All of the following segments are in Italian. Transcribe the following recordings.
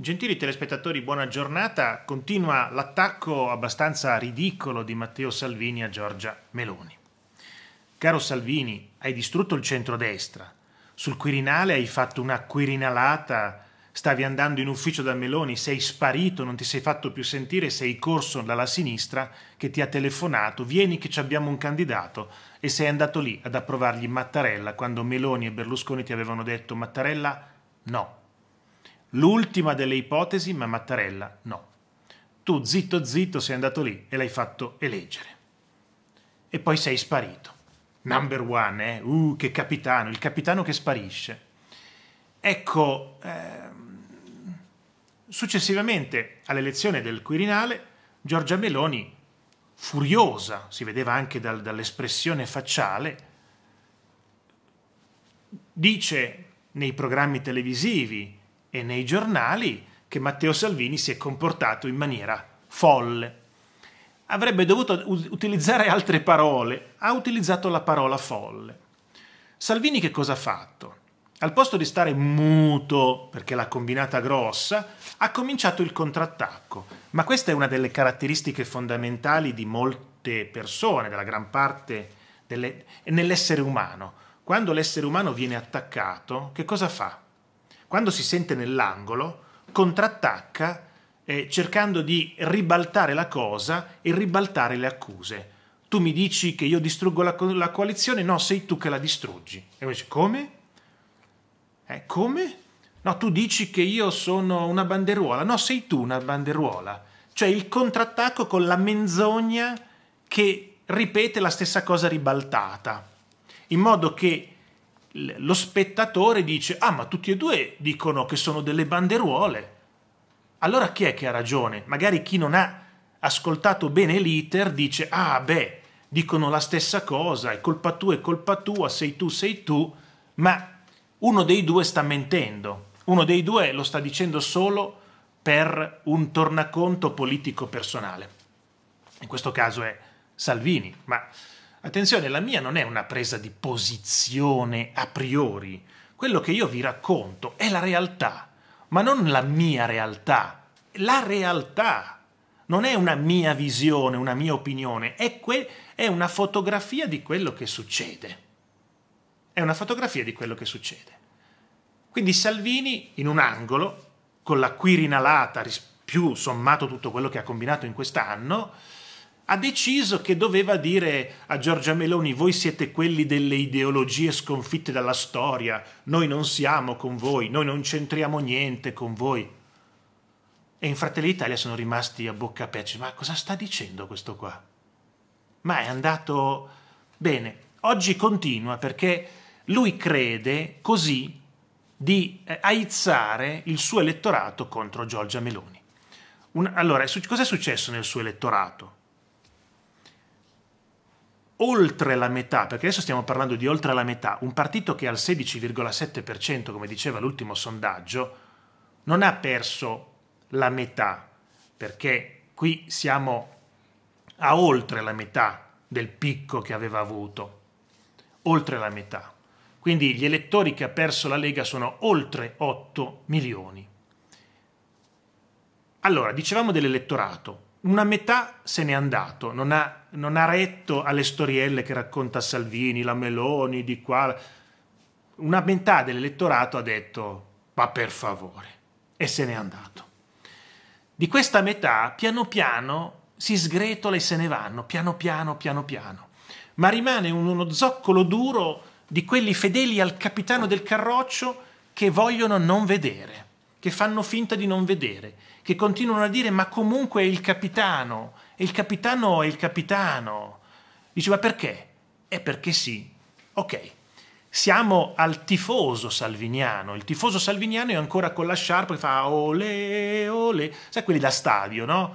Gentili telespettatori, buona giornata. Continua l'attacco abbastanza ridicolo di Matteo Salvini a Giorgia Meloni. Caro Salvini, hai distrutto il centrodestra. Sul Quirinale hai fatto una quirinalata, stavi andando in ufficio da Meloni, sei sparito, non ti sei fatto più sentire, sei corso dalla sinistra che ti ha telefonato, vieni che ci abbiamo un candidato e sei andato lì ad approvargli Mattarella quando Meloni e Berlusconi ti avevano detto Mattarella no L'ultima delle ipotesi, ma Mattarella no. Tu zitto zitto sei andato lì e l'hai fatto eleggere. E poi sei sparito. Number one, eh? Uh, che capitano, il capitano che sparisce. Ecco, ehm, successivamente all'elezione del Quirinale, Giorgia Meloni, furiosa, si vedeva anche dal, dall'espressione facciale, dice nei programmi televisivi e nei giornali che Matteo Salvini si è comportato in maniera folle. Avrebbe dovuto utilizzare altre parole, ha utilizzato la parola folle. Salvini che cosa ha fatto? Al posto di stare muto perché l'ha combinata grossa, ha cominciato il contrattacco. Ma questa è una delle caratteristiche fondamentali di molte persone, della gran parte delle... nell'essere umano. Quando l'essere umano viene attaccato, che cosa fa? quando si sente nell'angolo, contrattacca eh, cercando di ribaltare la cosa e ribaltare le accuse. Tu mi dici che io distruggo la, co- la coalizione? No, sei tu che la distruggi. E invece, come? Eh, come? No, tu dici che io sono una banderuola. No, sei tu una banderuola. Cioè il contrattacco con la menzogna che ripete la stessa cosa ribaltata. In modo che lo spettatore dice, ah ma tutti e due dicono che sono delle banderuole. Allora chi è che ha ragione? Magari chi non ha ascoltato bene l'iter dice, ah beh, dicono la stessa cosa, è colpa tua, è colpa tua, sei tu, sei tu, ma uno dei due sta mentendo, uno dei due lo sta dicendo solo per un tornaconto politico personale. In questo caso è Salvini, ma Attenzione, la mia non è una presa di posizione a priori. Quello che io vi racconto è la realtà, ma non la mia realtà. La realtà non è una mia visione, una mia opinione, è, è una fotografia di quello che succede. È una fotografia di quello che succede. Quindi Salvini in un angolo, con la Quirinalata più sommato tutto quello che ha combinato in quest'anno, ha deciso che doveva dire a Giorgia Meloni voi siete quelli delle ideologie sconfitte dalla storia, noi non siamo con voi, noi non c'entriamo niente con voi. E in Fratelli d'Italia sono rimasti a bocca aperta, ma cosa sta dicendo questo qua? Ma è andato bene, oggi continua perché lui crede così di eh, aizzare il suo elettorato contro Giorgia Meloni. Un... allora, su... è successo nel suo elettorato? oltre la metà, perché adesso stiamo parlando di oltre la metà, un partito che al 16,7%, come diceva l'ultimo sondaggio, non ha perso la metà, perché qui siamo a oltre la metà del picco che aveva avuto, oltre la metà. Quindi gli elettori che ha perso la Lega sono oltre 8 milioni. Allora, dicevamo dell'elettorato, una metà se n'è andato, non ha, non ha retto alle storielle che racconta Salvini, la Meloni, di qua. Una metà dell'elettorato ha detto, ma per favore, e se n'è andato. Di questa metà, piano piano, si sgretola e se ne vanno, piano piano, piano piano. Ma rimane uno zoccolo duro di quelli fedeli al capitano del carroccio che vogliono non vedere che fanno finta di non vedere, che continuano a dire ma comunque è il capitano, e il capitano è il capitano. Dice ma perché? È perché sì. Ok, siamo al tifoso salviniano, il tifoso salviniano è ancora con la sciarpa che fa ole ole, sai quelli da stadio, no?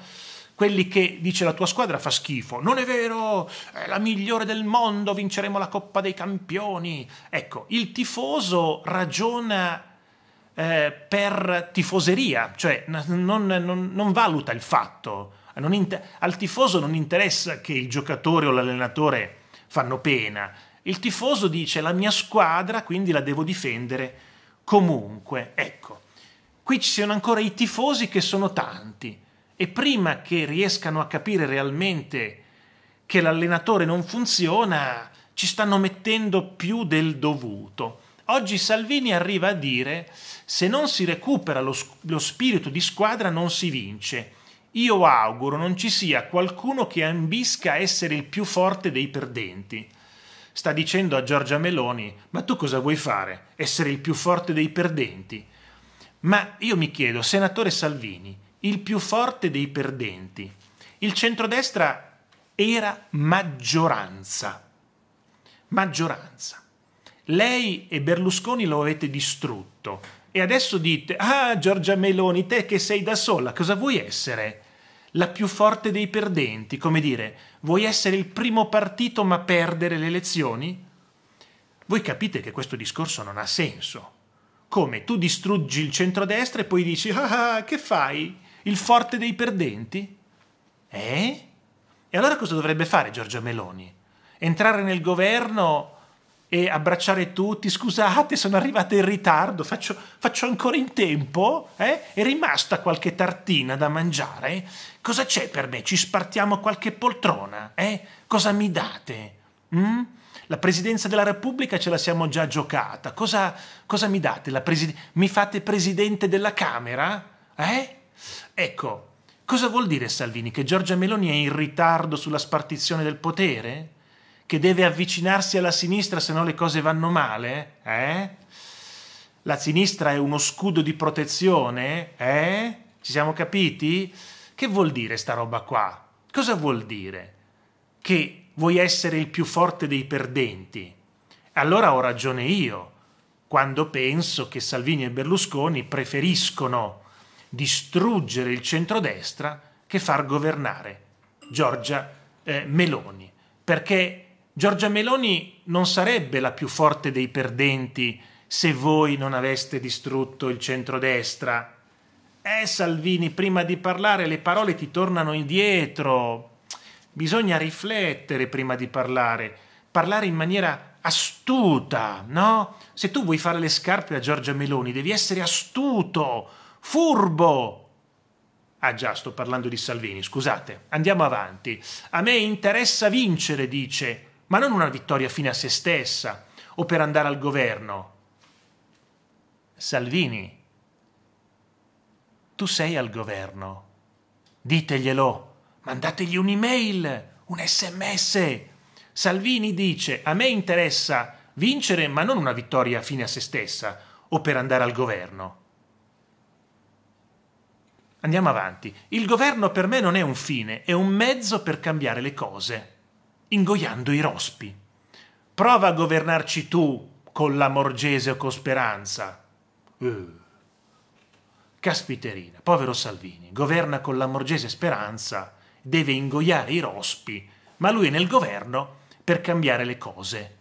quelli che dice la tua squadra fa schifo, non è vero, è la migliore del mondo, vinceremo la Coppa dei Campioni. Ecco, il tifoso ragiona eh, per tifoseria, cioè non, non, non valuta il fatto. Inter- al tifoso non interessa che il giocatore o l'allenatore fanno pena. Il tifoso dice la mia squadra, quindi la devo difendere comunque. Ecco, qui ci sono ancora i tifosi che sono tanti e prima che riescano a capire realmente che l'allenatore non funziona, ci stanno mettendo più del dovuto. Oggi Salvini arriva a dire se non si recupera lo, lo spirito di squadra non si vince. Io auguro non ci sia qualcuno che ambisca a essere il più forte dei perdenti. Sta dicendo a Giorgia Meloni, ma tu cosa vuoi fare? Essere il più forte dei perdenti? Ma io mi chiedo, senatore Salvini, il più forte dei perdenti, il centrodestra era maggioranza. Maggioranza. Lei e Berlusconi lo avete distrutto e adesso dite, ah Giorgia Meloni, te che sei da sola, cosa vuoi essere? La più forte dei perdenti, come dire, vuoi essere il primo partito ma perdere le elezioni? Voi capite che questo discorso non ha senso. Come tu distruggi il centrodestra e poi dici, ah, ah, ah che fai? Il forte dei perdenti? Eh? E allora cosa dovrebbe fare Giorgia Meloni? Entrare nel governo e abbracciare tutti, scusate sono arrivata in ritardo, faccio, faccio ancora in tempo, eh? è rimasta qualche tartina da mangiare? Cosa c'è per me? Ci spartiamo qualche poltrona? Eh? Cosa mi date? Mm? La Presidenza della Repubblica ce la siamo già giocata, cosa, cosa mi date? mi fate Presidente della Camera? Eh? Ecco, cosa vuol dire Salvini? Che Giorgia Meloni è in ritardo sulla spartizione del potere? che deve avvicinarsi alla sinistra se no le cose vanno male? Eh? La sinistra è uno scudo di protezione? Eh? Ci siamo capiti? Che vuol dire sta roba qua? Cosa vuol dire? Che vuoi essere il più forte dei perdenti? Allora ho ragione io quando penso che Salvini e Berlusconi preferiscono distruggere il centrodestra che far governare Giorgia eh, Meloni, perché Giorgia Meloni non sarebbe la più forte dei perdenti se voi non aveste distrutto il centrodestra. Eh, Salvini, prima di parlare le parole ti tornano indietro. Bisogna riflettere prima di parlare, parlare in maniera astuta, no? Se tu vuoi fare le scarpe a Giorgia Meloni, devi essere astuto, furbo, Ah già, sto parlando di Salvini, scusate. Andiamo avanti. A me interessa vincere, dice ma non una vittoria fine a se stessa o per andare al governo. Salvini, tu sei al governo. Diteglielo, mandategli un'email, un sms. Salvini dice, a me interessa vincere ma non una vittoria fine a se stessa o per andare al governo. Andiamo avanti. Il governo per me non è un fine, è un mezzo per cambiare le cose ingoiando i rospi. Prova a governarci tu con la Morgese o con Speranza. Uh. Caspiterina, povero Salvini, governa con la Morgese Speranza, deve ingoiare i rospi, ma lui è nel governo per cambiare le cose.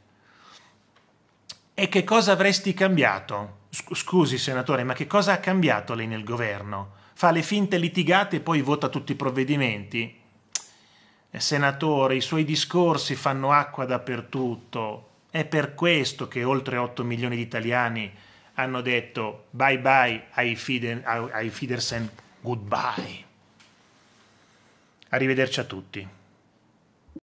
E che cosa avresti cambiato? Scusi, senatore, ma che cosa ha cambiato lei nel governo? Fa le finte litigate e poi vota tutti i provvedimenti? Eh, senatore, i suoi discorsi fanno acqua dappertutto. È per questo che oltre 8 milioni di italiani hanno detto bye bye ai, Fiden, ai Fidersen, goodbye. Arrivederci a tutti.